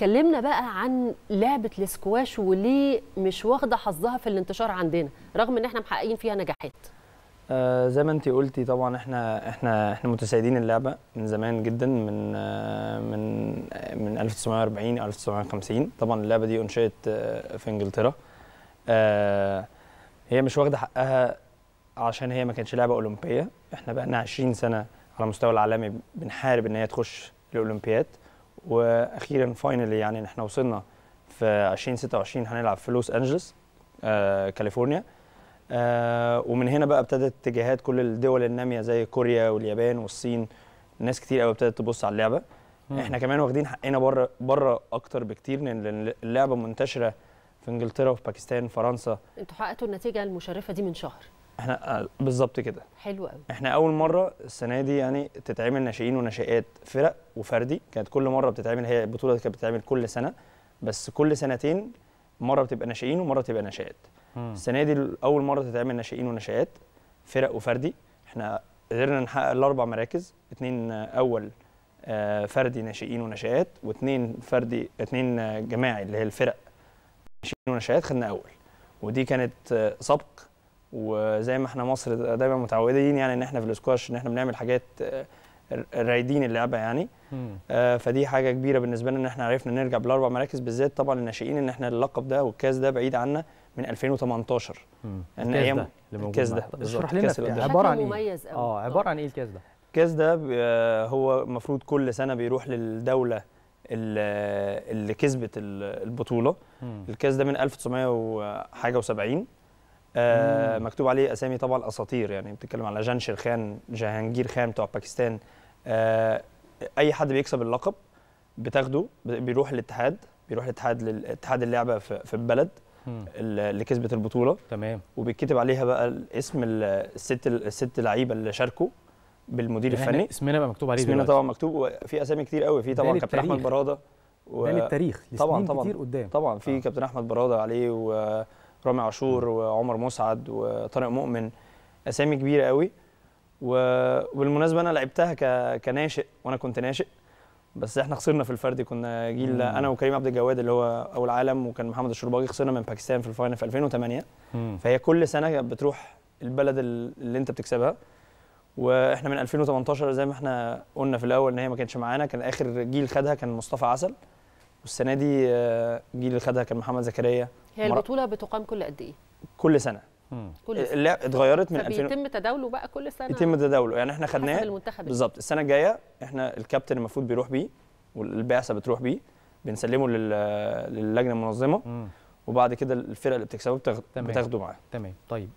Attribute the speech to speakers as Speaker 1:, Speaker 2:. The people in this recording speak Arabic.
Speaker 1: كلمنا بقى عن لعبه الاسكواش وليه مش واخده حظها في الانتشار عندنا رغم ان احنا محققين فيها نجاحات آه زي ما انت قلتي طبعا احنا احنا احنا متسيدين اللعبه من زمان جدا من آه من آه، من 1940 او 1950 طبعا اللعبه دي انشئت آه، في انجلترا آه، هي مش واخده حقها عشان هي ما كانتش لعبه اولمبيه احنا بقى لنا 20 سنه على مستوى العالمي بنحارب ان هي تخش الاولمبياد واخيرا فاينلي يعني احنا وصلنا في 2026 هنلعب في لوس انجلوس آه كاليفورنيا آه ومن هنا بقى ابتدت اتجاهات كل الدول الناميه زي كوريا واليابان والصين ناس كتير قوي ابتدت تبص على اللعبه مم. احنا كمان واخدين حقنا بره بره اكتر بكتير لان اللعبه منتشره في انجلترا وفي باكستان فرنسا انتوا حققتوا النتيجه المشرفه دي من شهر احنا آه، بالظبط كده حلو قوي احنا اول مره السنه دي يعني تتعمل ناشئين وناشئات فرق وفردي كانت كل مره بتتعمل هي البطوله كانت بتتعمل كل سنه بس كل سنتين مره بتبقى ناشئين ومره بتبقى ناشئات السنه دي اول مره تتعمل ناشئين وناشئات فرق وفردي احنا قدرنا نحقق الاربع مراكز اثنين آه، اول آه، فردي ناشئين وناشئات واثنين فردي اثنين جماعي اللي هي الفرق ناشئين وناشئات خدنا اول ودي كانت سبق وزي ما احنا مصر دايما متعودين يعني ان احنا في الاسكواش ان احنا بنعمل حاجات آه، رايدين اللعبه يعني آه فدي حاجه كبيره بالنسبه لنا ان احنا عرفنا نرجع بالاربع مراكز بالذات طبعا الناشئين ان احنا اللقب ده والكاس ده بعيد عنا من 2018 يعني ان ايام الكاس ده اشرح لنا عباره عن ايه اه عباره عن ايه الكاس ده الكاس ده آه، هو المفروض كل سنه بيروح للدوله اللي كسبت البطوله الكاس ده من 1900 وحاجه و70 آه، مكتوب عليه اسامي طبعا اساطير يعني بتتكلم على جانشر خان جهانجير خان بتوع باكستان آه، اي حد بيكسب اللقب بتاخده بيروح الاتحاد بيروح الاتحاد للاتحاد اللعبه في البلد اللي كسبت البطوله تمام وبيتكتب عليها بقى اسم الست الست لعيبه اللي شاركوا بالمدير يعني الفني اسمنا بقى مكتوب عليه اسمنا طبعا مكتوب وفي اسامي كتير قوي في طبعا كابتن احمد براده
Speaker 2: و... ده للتاريخ طبعا طبعا كتير
Speaker 1: قدام طبعا في آه. كابتن احمد براده عليه و... رامي عاشور وعمر مسعد وطارق مؤمن اسامي كبيره قوي وبالمناسبه انا لعبتها ك... كناشئ وانا كنت ناشئ بس احنا خسرنا في الفردي كنا جيل مم. انا وكريم عبد الجواد اللي هو اول عالم وكان محمد الشرباجي خسرنا من باكستان في الفاينل في 2008 مم. فهي كل سنه بتروح البلد اللي انت بتكسبها واحنا من 2018 زي ما احنا قلنا في الاول ان هي ما كانتش معانا كان اخر جيل خدها كان مصطفى عسل والسنه دي الجيل آه، اللي خدها كان محمد زكريا هي البطوله بتقام كل قد ايه كل سنه كل آه، سنة. لا اتغيرت من 2000 بيتم تداوله بقى كل سنه يتم تداوله يعني احنا خدناه بالظبط السنه الجايه احنا الكابتن المفروض بيروح بيه والبعثه بتروح بيه بنسلمه للجنه المنظمه مم. وبعد كده الفرق اللي بتكسبه بتاخده معاه تمام طيب